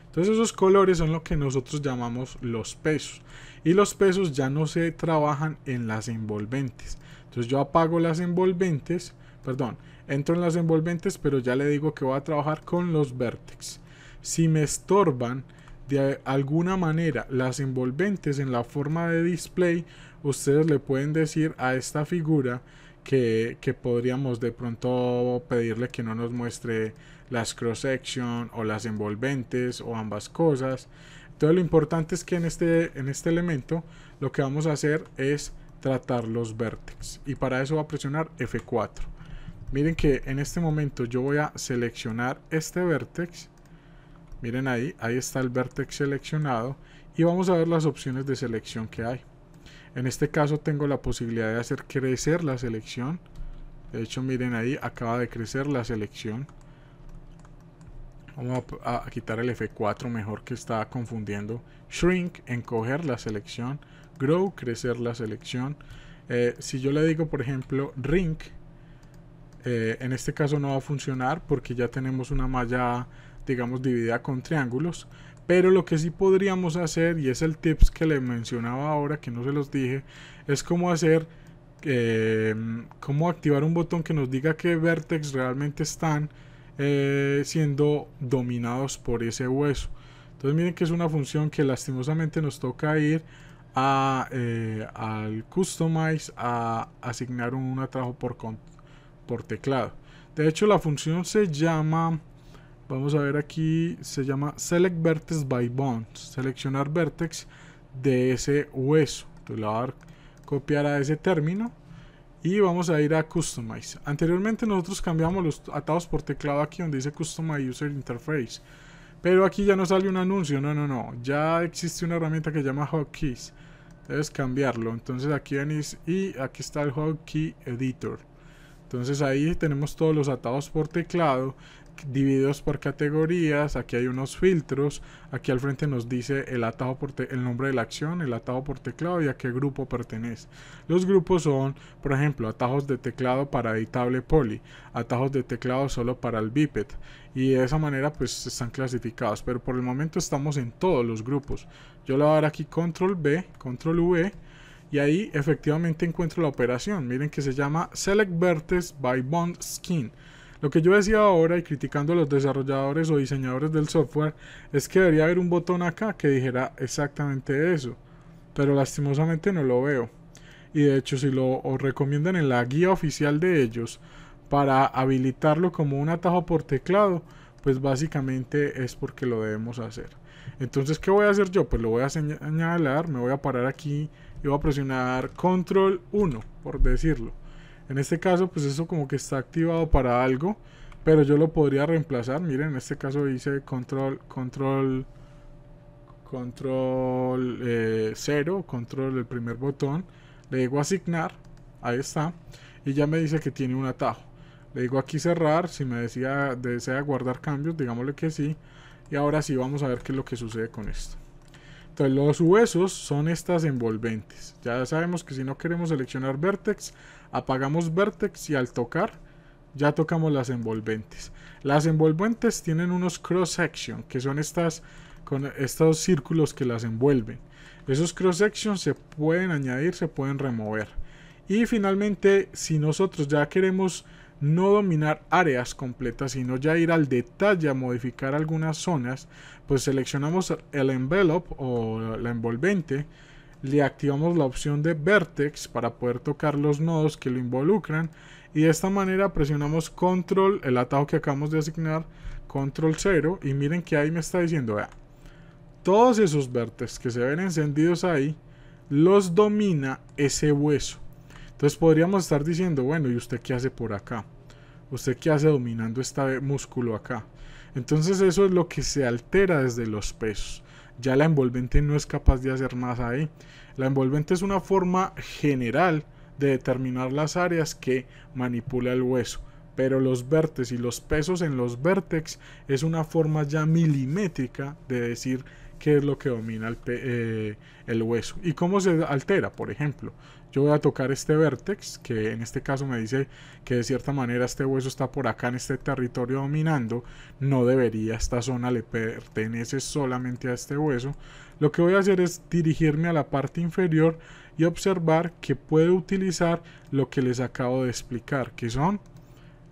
Entonces esos colores son lo que nosotros llamamos los pesos. Y los pesos ya no se trabajan en las envolventes. Entonces yo apago las envolventes, perdón, entro en las envolventes, pero ya le digo que voy a trabajar con los vértices. Si me estorban de alguna manera las envolventes en la forma de display, ustedes le pueden decir a esta figura que, podríamos de pronto pedirle que no nos muestre las cross section o las envolventes o ambas cosas entonces lo importante es que en este, en este elemento lo que vamos a hacer es tratar los vértices y para eso va a presionar F4 miren que en este momento yo voy a seleccionar este vértice. miren ahí, ahí está el vértice seleccionado y vamos a ver las opciones de selección que hay en este caso tengo la posibilidad de hacer crecer la selección. De hecho, miren ahí, acaba de crecer la selección. Vamos a, quitar el F4 mejor que está confundiendo. Shrink, encoger la selección. Grow, crecer la selección. Eh, si yo le digo, por ejemplo, Rink, eh, en este caso no va a funcionar porque ya tenemos una malla, digamos, dividida con triángulos. Pero lo que sí podríamos hacer, y es el tips que le mencionaba ahora, que no se los dije, es cómo hacer, eh, cómo activar un botón que nos diga que Vertex realmente están eh, siendo dominados por ese hueso. Entonces miren que es una función que lastimosamente nos toca ir eh, al customize a asignar un, atrajo por, por teclado. De hecho la función se llama Vamos a ver aquí, se llama Select Vertex by Bond. Seleccionar vertex de ese hueso. Entonces le voy a dar copiar a ese término. Y vamos a ir a Customize. Anteriormente nosotros cambiamos los atados por teclado aquí donde dice Customize User Interface. Pero aquí ya no sale un anuncio, no, no, no. Ya existe una herramienta que se llama Hotkeys. Debes cambiarlo. Entonces aquí venís y aquí está el Hotkey Editor. Entonces ahí tenemos todos los atados por teclado divididos por categorías, aquí hay unos filtros, aquí al frente nos dice el atajo por el nombre de la acción, el atajo por teclado y a qué grupo pertenece. Los grupos son, por ejemplo, atajos de teclado para editable poly, atajos de teclado solo para el biped y de esa manera pues están clasificados, pero por el momento estamos en todos los grupos. Yo le voy a dar aquí control B, control V y ahí efectivamente encuentro la operación, miren que se llama select vertex by bond skin. Lo que yo decía ahora y criticando a los desarrolladores o diseñadores del software es que debería haber un botón acá que dijera exactamente eso, pero lastimosamente no lo veo. Y de hecho si lo recomiendan en la guía oficial de ellos para habilitarlo como un atajo por teclado, pues básicamente es porque lo debemos hacer. Entonces, ¿qué voy a hacer yo? Pues lo voy a señalar, me voy a parar aquí y voy a presionar control 1, por decirlo. En este caso, pues eso como que está activado para algo, pero yo lo podría reemplazar. Miren, en este caso hice control, control, control eh, 0, control el primer botón. Le digo asignar, ahí está, y ya me dice que tiene un atajo. Le digo aquí cerrar, si me decía, desea guardar cambios, digámosle que sí. Y ahora sí vamos a ver qué es lo que sucede con esto. Entonces los huesos son estas envolventes. Ya sabemos que si no queremos seleccionar vertex Apagamos vertex y al tocar ya tocamos las envolventes. Las envolventes tienen unos cross section que son estas con estos círculos que las envuelven. Esos cross sections se pueden añadir, se pueden remover. Y finalmente, si nosotros ya queremos no dominar áreas completas, sino ya ir al detalle a modificar algunas zonas, pues seleccionamos el envelope o la envolvente le activamos la opción de Vertex para poder tocar los nodos que lo involucran y de esta manera presionamos control, el atajo que acabamos de asignar, control 0 y miren que ahí me está diciendo, todos esos vértices que se ven encendidos ahí, los domina ese hueso. Entonces podríamos estar diciendo, bueno, ¿y usted qué hace por acá? ¿Usted qué hace dominando este músculo acá? Entonces eso es lo que se altera desde los pesos ya la envolvente no es capaz de hacer más ahí. La envolvente es una forma general de determinar las áreas que manipula el hueso, pero los vértices y los pesos en los vértex es una forma ya milimétrica de decir qué es lo que domina el, eh, hueso y cómo se altera, por ejemplo yo voy a tocar este vértex, que en este caso me dice que de cierta manera este hueso está por acá en este territorio dominando, no debería, esta zona le pertenece solamente a este hueso. Lo que voy a hacer es dirigirme a la parte inferior y observar que puedo utilizar lo que les acabo de explicar, que son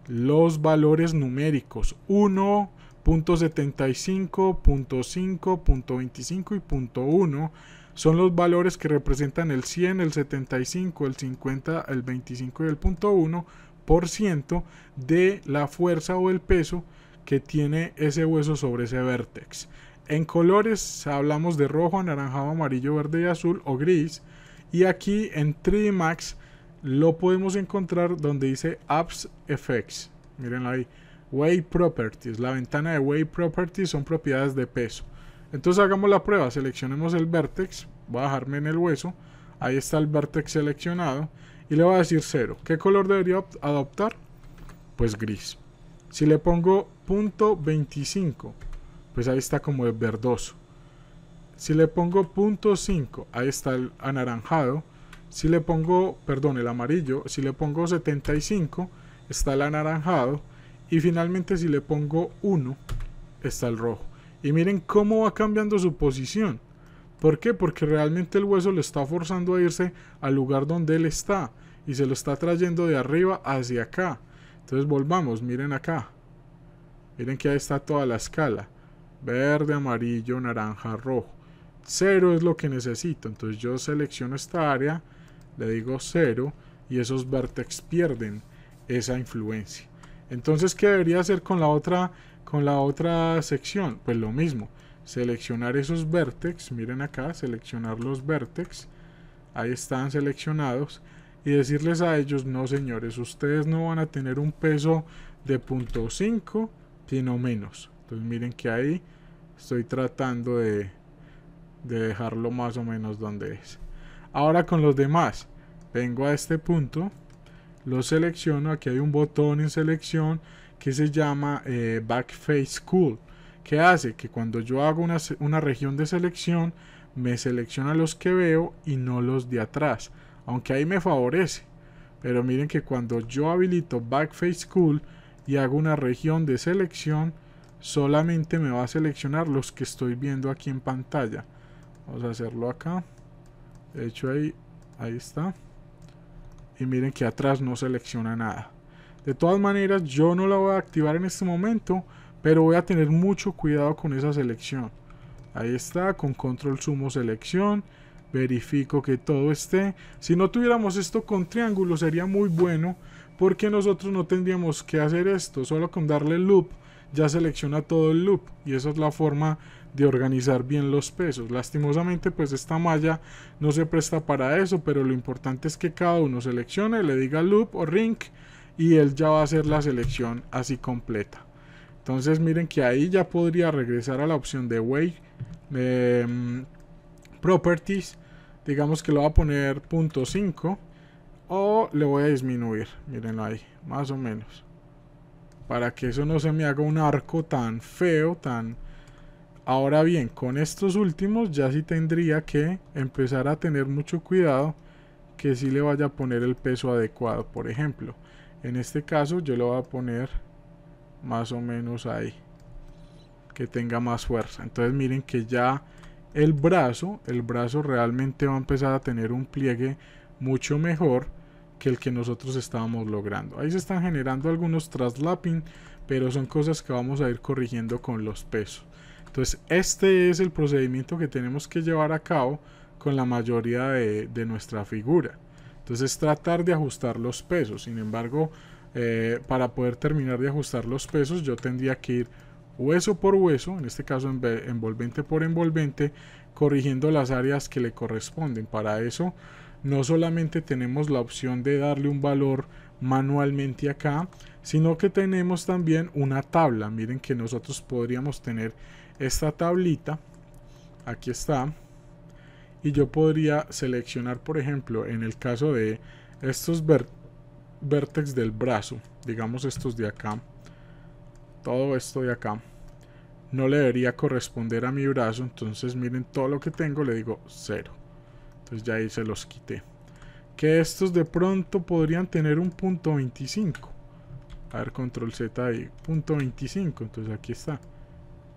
los valores numéricos 1.75.5.25 .75, y .1 son los valores que representan el 100, el 75, el 50, el 25 y el 0.1% de la fuerza o el peso que tiene ese hueso sobre ese vértex. En colores hablamos de rojo, anaranjado, amarillo, verde y azul o gris. Y aquí en 3D Max lo podemos encontrar donde dice Apps Effects. Miren ahí. Way Properties. La ventana de Way Properties son propiedades de peso. Entonces hagamos la prueba, seleccionemos el vertex, voy a dejarme en el hueso, ahí está el vertex seleccionado y le voy a decir 0. ¿Qué color debería adoptar? Pues gris. Si le pongo punto .25, pues ahí está como de verdoso. Si le pongo punto .5, ahí está el anaranjado. Si le pongo, perdón, el amarillo, si le pongo 75, está el anaranjado. Y finalmente si le pongo 1, está el rojo. Y miren cómo va cambiando su posición. ¿Por qué? Porque realmente el hueso le está forzando a irse al lugar donde él está y se lo está trayendo de arriba hacia acá. Entonces volvamos, miren acá. Miren que ahí está toda la escala. Verde, amarillo, naranja, rojo. Cero es lo que necesito. Entonces yo selecciono esta área, le digo cero y esos vértices pierden esa influencia. Entonces, ¿qué debería hacer con la otra con la otra sección, pues lo mismo. Seleccionar esos vértices, miren acá, seleccionar los vértices Ahí están seleccionados. Y decirles a ellos, no señores, ustedes no van a tener un peso de 0.5, sino menos. Entonces miren que ahí estoy tratando de, de dejarlo más o menos donde es. Ahora con los demás, vengo a este punto, lo selecciono, aquí hay un botón en selección, que se llama eh, Backface Cool, que hace que cuando yo hago una, una región de selección, me selecciona los que veo y no los de atrás, aunque ahí me favorece. Pero miren que cuando yo habilito Backface Cool y hago una región de selección, solamente me va a seleccionar los que estoy viendo aquí en pantalla. Vamos a hacerlo acá. De hecho ahí, ahí está. Y miren que atrás no selecciona nada. De todas maneras, yo no la voy a activar en este momento, pero voy a tener mucho cuidado con esa selección. Ahí está, con control sumo selección. Verifico que todo esté. Si no tuviéramos esto con triángulo sería muy bueno, porque nosotros no tendríamos que hacer esto. Solo con darle loop ya selecciona todo el loop y esa es la forma de organizar bien los pesos. Lastimosamente pues esta malla no se presta para eso, pero lo importante es que cada uno seleccione, le diga loop o ring y él ya va a hacer la selección así completa. Entonces miren que ahí ya podría regresar a la opción de weight. Em, properties. Digamos que lo va a poner punto .5 o le voy a disminuir. Mírenlo ahí, más o menos. Para que eso no se me haga un arco tan feo, tan... Ahora bien, con estos últimos ya sí tendría que empezar a tener mucho cuidado que sí le vaya a poner el peso adecuado, por ejemplo. En este caso yo lo voy a poner más o menos ahí. Que tenga más fuerza. Entonces miren que ya el brazo, el brazo realmente va a empezar a tener un pliegue mucho mejor que el que nosotros estábamos logrando. Ahí se están generando algunos traslapping, pero son cosas que vamos a ir corrigiendo con los pesos. Entonces este es el procedimiento que tenemos que llevar a cabo con la mayoría de, de nuestra figura. Entonces tratar de ajustar los pesos. Sin embargo, eh, para poder terminar de ajustar los pesos yo tendría que ir hueso por hueso, en este caso envolvente por envolvente, corrigiendo las áreas que le corresponden. Para eso no solamente tenemos la opción de darle un valor manualmente acá, sino que tenemos también una tabla. Miren que nosotros podríamos tener esta tablita, aquí está, y yo podría seleccionar, por ejemplo, en el caso de estos vértices del brazo, digamos estos de acá, todo esto de acá, no le debería corresponder a mi brazo, entonces miren todo lo que tengo, le digo 0. Entonces ya ahí se los quité. Que estos de pronto podrían tener un punto 25. A ver, control Z ahí, punto 25, entonces aquí está.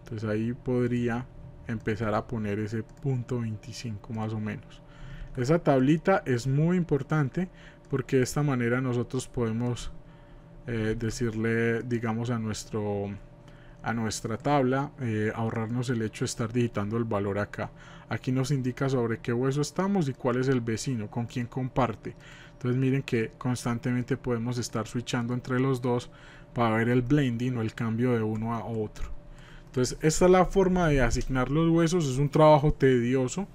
Entonces ahí podría empezar a poner ese punto 25 más o menos. Esa tablita es muy importante porque de esta manera nosotros podemos eh, decirle, digamos, a, nuestro, a nuestra tabla, eh, ahorrarnos el hecho de estar digitando el valor acá. Aquí nos indica sobre qué hueso estamos y cuál es el vecino, con quién comparte. Entonces miren que constantemente podemos estar switchando entre los dos para ver el blending o el cambio de uno a otro. Entonces, esta es la forma de asignar los huesos, es un trabajo tedioso,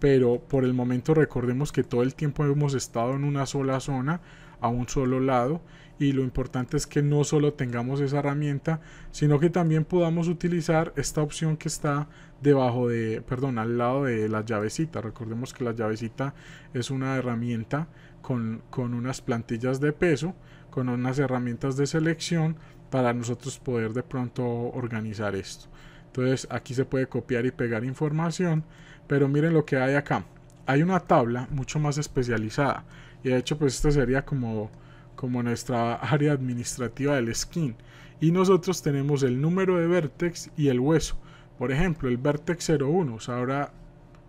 pero por el momento recordemos que todo el tiempo hemos estado en una sola zona, a un solo lado, y lo importante es que no solo tengamos esa herramienta, sino que también podamos utilizar esta opción que está debajo de, perdón, al lado de la llavecita. Recordemos que la llavecita es una herramienta con, con unas plantillas de peso, con unas herramientas de selección para nosotros poder de pronto organizar esto. Entonces aquí se puede copiar y pegar información, pero miren lo que hay acá. Hay una tabla mucho más especializada y de hecho pues esta sería como, como nuestra área administrativa del skin. Y nosotros tenemos el número de vértex y el hueso. Por ejemplo, el vértex 01 ahora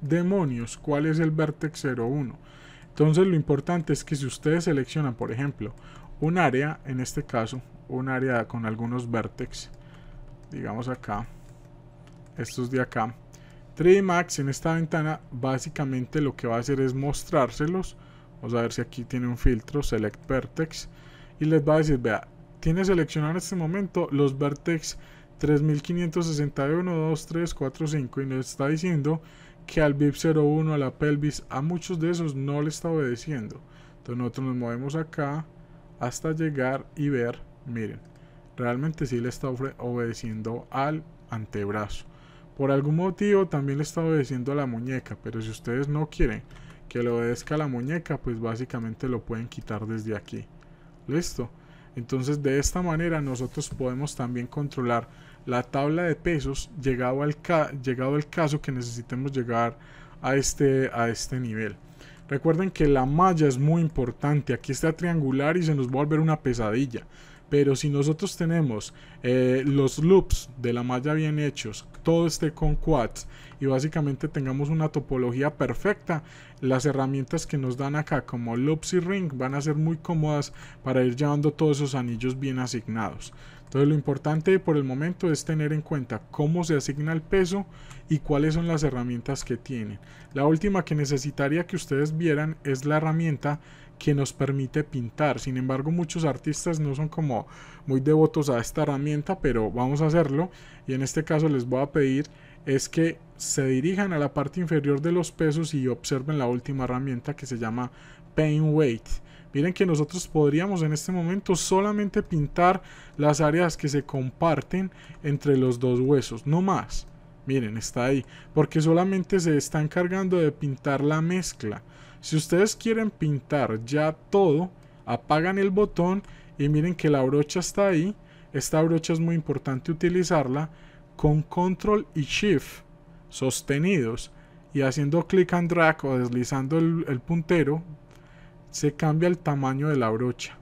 demonios cuál es el vértex 01. Entonces lo importante es que si ustedes seleccionan, por ejemplo, un área, en este caso un área con algunos vertex digamos acá estos de acá 3D Max en esta ventana básicamente lo que va a hacer es mostrárselos vamos a ver si aquí tiene un filtro select vertex y les va a decir vea tiene seleccionado en este momento los vertex 3561 2 3 4 5 y nos está diciendo que al VIP 01 a la pelvis a muchos de esos no le está obedeciendo entonces nosotros nos movemos acá hasta llegar y ver Miren, realmente sí le está obedeciendo al antebrazo. Por algún motivo también le está obedeciendo a la muñeca, pero si ustedes no quieren que le obedezca a la muñeca, pues básicamente lo pueden quitar desde aquí. Listo. Entonces de esta manera nosotros podemos también controlar la tabla de pesos llegado, al llegado el caso que necesitemos llegar a este, a este nivel. Recuerden que la malla es muy importante. Aquí está triangular y se nos va a volver una pesadilla. Pero si nosotros tenemos eh, los loops de la malla bien hechos, todo esté con quads y básicamente tengamos una topología perfecta, las herramientas que nos dan acá como loops y ring van a ser muy cómodas para ir llevando todos esos anillos bien asignados. Entonces lo importante por el momento es tener en cuenta cómo se asigna el peso y cuáles son las herramientas que tienen. La última que necesitaría que ustedes vieran es la herramienta que nos permite pintar. Sin embargo, muchos artistas no son como muy devotos a esta herramienta, pero vamos a hacerlo. Y en este caso les voy a pedir es que se dirijan a la parte inferior de los pesos y observen la última herramienta que se llama Pain Weight. Miren que nosotros podríamos en este momento solamente pintar las áreas que se comparten entre los dos huesos, no más. Miren, está ahí, porque solamente se está encargando de pintar la mezcla. Si ustedes quieren pintar ya todo, apagan el botón y miren que la brocha está ahí. Esta brocha es muy importante utilizarla con control y shift sostenidos y haciendo clic and drag o deslizando el, el puntero se cambia el tamaño de la brocha.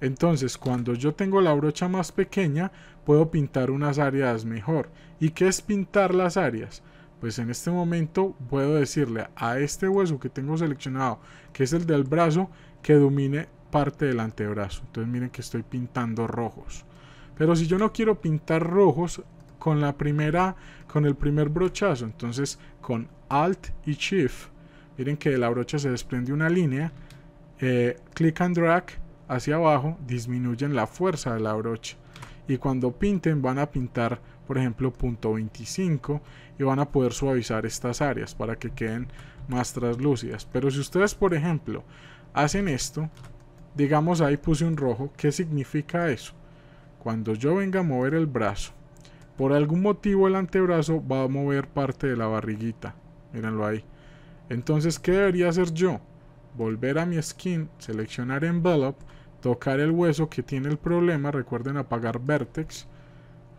Entonces cuando yo tengo la brocha más pequeña puedo pintar unas áreas mejor. ¿Y qué es pintar las áreas? pues en este momento puedo decirle a este hueso que tengo seleccionado, que es el del brazo, que domine parte del antebrazo. Entonces miren que estoy pintando rojos. Pero si yo no quiero pintar rojos con la primera, con el primer brochazo, entonces con Alt y Shift, miren que de la brocha se desprende una línea, eh, click and drag hacia abajo, disminuyen la fuerza de la brocha. Y cuando pinten van a pintar, por ejemplo, punto .25 van a poder suavizar estas áreas para que queden más translúcidas. Pero si ustedes, por ejemplo, hacen esto, digamos ahí puse un rojo, ¿qué significa eso? Cuando yo venga a mover el brazo, por algún motivo el antebrazo va a mover parte de la barriguita. Mírenlo ahí. Entonces, ¿qué debería hacer yo? Volver a mi skin, seleccionar envelope, tocar el hueso que tiene el problema, recuerden apagar vertex.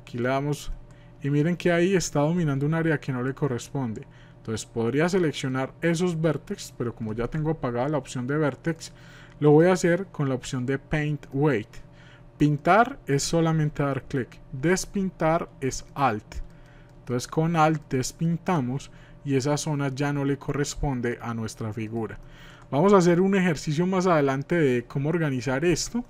Aquí le damos y miren que ahí está dominando un área que no le corresponde. Entonces podría seleccionar esos vértices, pero como ya tengo apagada la opción de vertex, lo voy a hacer con la opción de Paint Weight. Pintar es solamente dar clic. Despintar es Alt. Entonces con Alt despintamos y esa zona ya no le corresponde a nuestra figura. Vamos a hacer un ejercicio más adelante de cómo organizar esto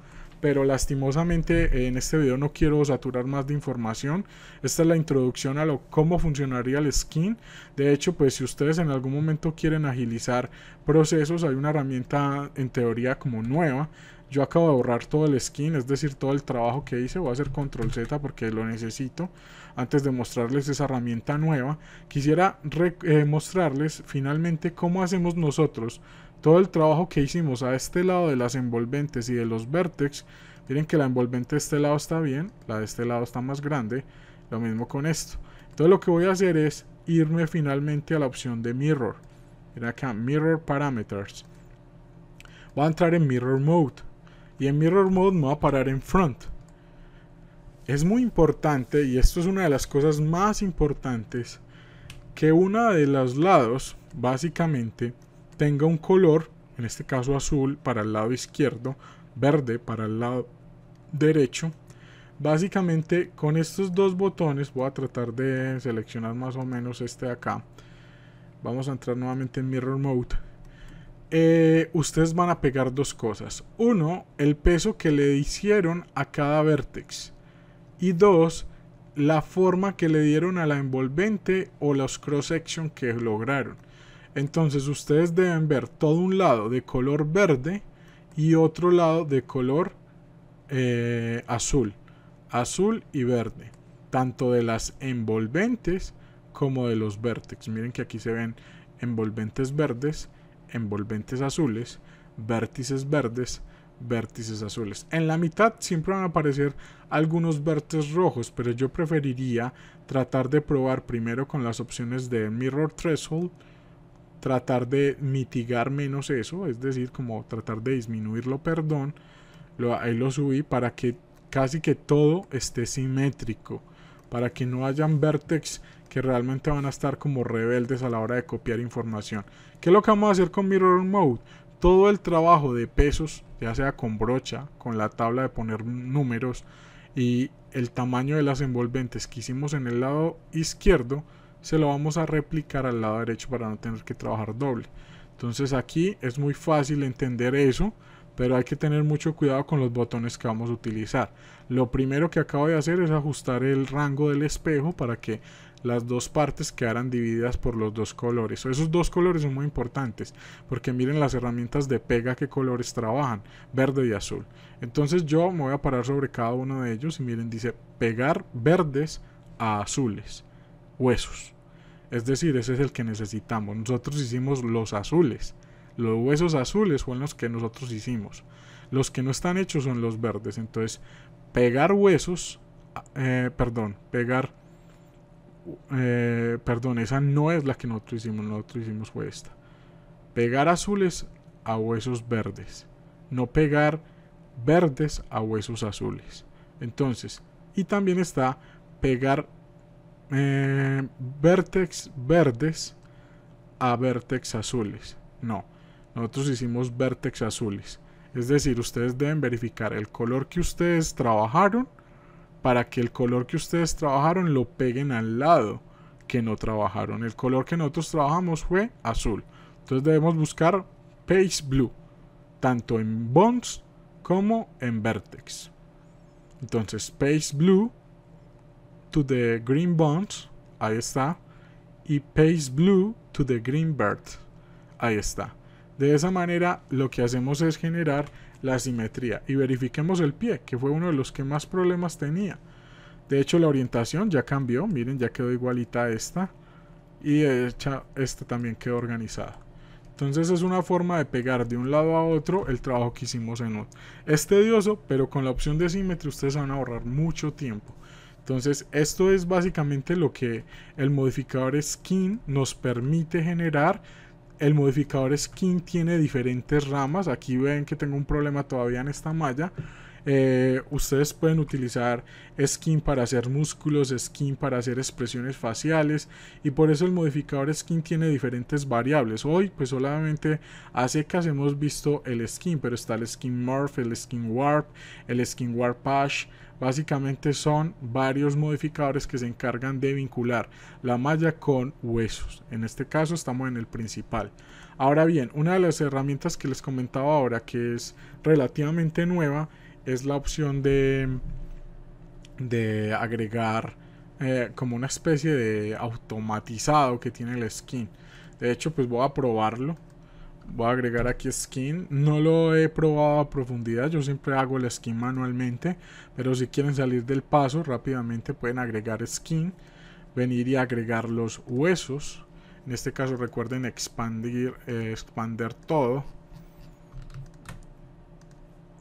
pero lastimosamente eh, en este video no quiero saturar más de información. Esta es la introducción a lo cómo funcionaría el skin. De hecho, pues si ustedes en algún momento quieren agilizar procesos, hay una herramienta en teoría como nueva. Yo acabo de borrar todo el skin, es decir, todo el trabajo que hice. Voy a hacer control Z porque lo necesito antes de mostrarles esa herramienta nueva. Quisiera eh, mostrarles finalmente cómo hacemos nosotros todo el trabajo que hicimos a este lado de las envolventes y de los vertex. miren que la envolvente de este lado está bien, la de este lado está más grande, lo mismo con esto. Entonces lo que voy a hacer es irme finalmente a la opción de Mirror. Miren acá, Mirror Parameters. Voy a entrar en Mirror Mode. Y en Mirror Mode me voy a parar en Front. Es muy importante, y esto es una de las cosas más importantes, que uno de los lados, básicamente, tenga un color, en este caso azul para el lado izquierdo, verde para el lado derecho. Básicamente con estos dos botones, voy a tratar de seleccionar más o menos este de acá. Vamos a entrar nuevamente en Mirror Mode. Eh, ustedes van a pegar dos cosas. Uno, el peso que le hicieron a cada vértex. Y dos, la forma que le dieron a la envolvente o los cross section que lograron. Entonces ustedes deben ver todo un lado de color verde y otro lado de color eh, azul. Azul y verde. Tanto de las envolventes como de los vértices. Miren que aquí se ven envolventes verdes, envolventes azules, vértices verdes, vértices azules. En la mitad siempre van a aparecer algunos vértices rojos, pero yo preferiría tratar de probar primero con las opciones de Mirror Threshold tratar de mitigar menos eso, es decir, como tratar de disminuirlo, perdón, ahí lo subí para que casi que todo esté simétrico, para que no hayan vertex que realmente van a estar como rebeldes a la hora de copiar información. ¿Qué es lo que vamos a hacer con Mirror Mode? Todo el trabajo de pesos, ya sea con brocha, con la tabla de poner números y el tamaño de las envolventes que hicimos en el lado izquierdo, se lo vamos a replicar al lado derecho para no tener que trabajar doble. Entonces aquí es muy fácil entender eso, pero hay que tener mucho cuidado con los botones que vamos a utilizar. Lo primero que acabo de hacer es ajustar el rango del espejo para que las dos partes quedaran divididas por los dos colores. Esos dos colores son muy importantes porque miren las herramientas de pega que colores trabajan, verde y azul. Entonces yo me voy a parar sobre cada uno de ellos y miren dice pegar verdes a azules huesos. Es decir, ese es el que necesitamos. Nosotros hicimos los azules. Los huesos azules son los que nosotros hicimos. Los que no están hechos son los verdes. Entonces, pegar huesos, eh, perdón, pegar, eh, perdón, esa no es la que nosotros hicimos, nosotros hicimos fue esta. Pegar azules a huesos verdes. No pegar verdes a huesos azules. Entonces, y también está pegar eh, vertex verdes a Vertex azules. No, nosotros hicimos Vertex azules. Es decir, ustedes deben verificar el color que ustedes trabajaron para que el color que ustedes trabajaron lo peguen al lado que no trabajaron. El color que nosotros trabajamos fue azul. Entonces debemos buscar space Blue, tanto en Bonds como en Vertex. Entonces space Blue to the Green Bones. Ahí está. Y Paste Blue to the Green Bird. Ahí está. De esa manera lo que hacemos es generar la simetría. Y verifiquemos el pie, que fue uno de los que más problemas tenía. De hecho la orientación ya cambió. Miren, ya quedó igualita esta. Y de esta también quedó organizada. Entonces es una forma de pegar de un lado a otro el trabajo que hicimos en otro Es tedioso, pero con la opción de simetría ustedes van a ahorrar mucho tiempo. Entonces esto es básicamente lo que el modificador skin nos permite generar. El modificador skin tiene diferentes ramas. Aquí ven que tengo un problema todavía en esta malla. Eh, ustedes pueden utilizar skin para hacer músculos, skin para hacer expresiones faciales y por eso el modificador skin tiene diferentes variables. Hoy pues solamente hace que hemos visto el skin, pero está el skin morph, el skin warp, el skin warp Básicamente son varios modificadores que se encargan de vincular la malla con huesos. En este caso estamos en el principal. Ahora bien, una de las herramientas que les comentaba ahora que es relativamente nueva es la opción de, de agregar eh, como una especie de automatizado que tiene el skin. De hecho, pues voy a probarlo Voy a agregar aquí skin. No lo he probado a profundidad. Yo siempre hago el skin manualmente. Pero si quieren salir del paso rápidamente pueden agregar skin. Venir y agregar los huesos. En este caso recuerden expandir, eh, expander todo.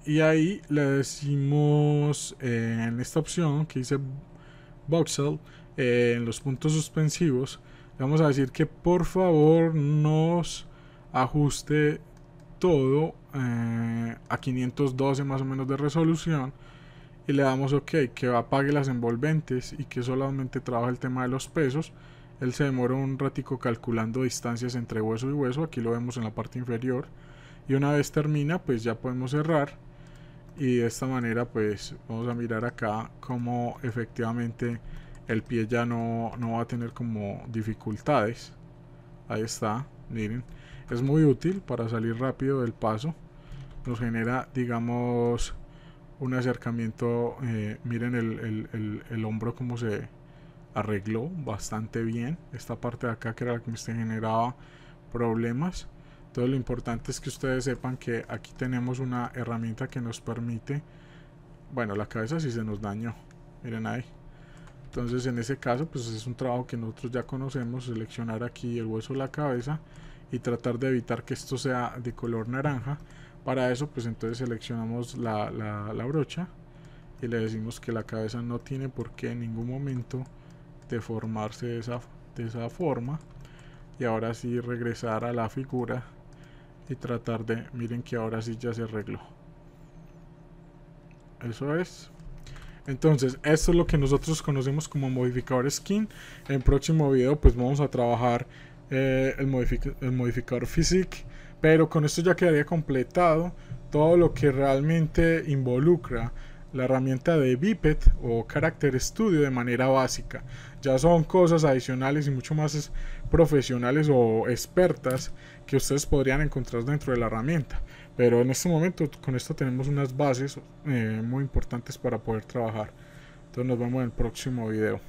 Y ahí le decimos eh, en esta opción que dice voxel eh, en los puntos suspensivos. Le vamos a decir que por favor nos ajuste todo eh, a 512 más o menos de resolución y le damos ok que apague las envolventes y que solamente trabaje el tema de los pesos él se demora un ratico calculando distancias entre hueso y hueso aquí lo vemos en la parte inferior y una vez termina pues ya podemos cerrar y de esta manera pues vamos a mirar acá cómo efectivamente el pie ya no, no va a tener como dificultades ahí está Miren, es muy útil para salir rápido del paso. Nos genera, digamos, un acercamiento. Eh, miren el, hombro como se arregló bastante bien. Esta parte de acá que era la que me generaba problemas. Entonces lo importante es que ustedes sepan que aquí tenemos una herramienta que nos permite... Bueno, la cabeza si se nos dañó. Miren ahí. Entonces en ese caso pues es un trabajo que nosotros ya conocemos, seleccionar aquí el hueso de la cabeza y tratar de evitar que esto sea de color naranja. Para eso pues entonces seleccionamos la, brocha y le decimos que la cabeza no tiene por qué en ningún momento deformarse de esa, de esa forma. Y ahora sí regresar a la figura y tratar de, miren que ahora sí ya se arregló. Eso es, entonces, esto es lo que nosotros conocemos como modificador skin. En el próximo video, pues vamos a trabajar eh, el, modificador physique. Pero con esto ya quedaría completado todo lo que realmente involucra la herramienta de Biped o Character Studio de manera básica. Ya son cosas adicionales y mucho más profesionales o expertas que ustedes podrían encontrar dentro de la herramienta. Pero en este momento con esto tenemos unas bases eh, muy importantes para poder trabajar. Entonces nos vemos en el próximo video.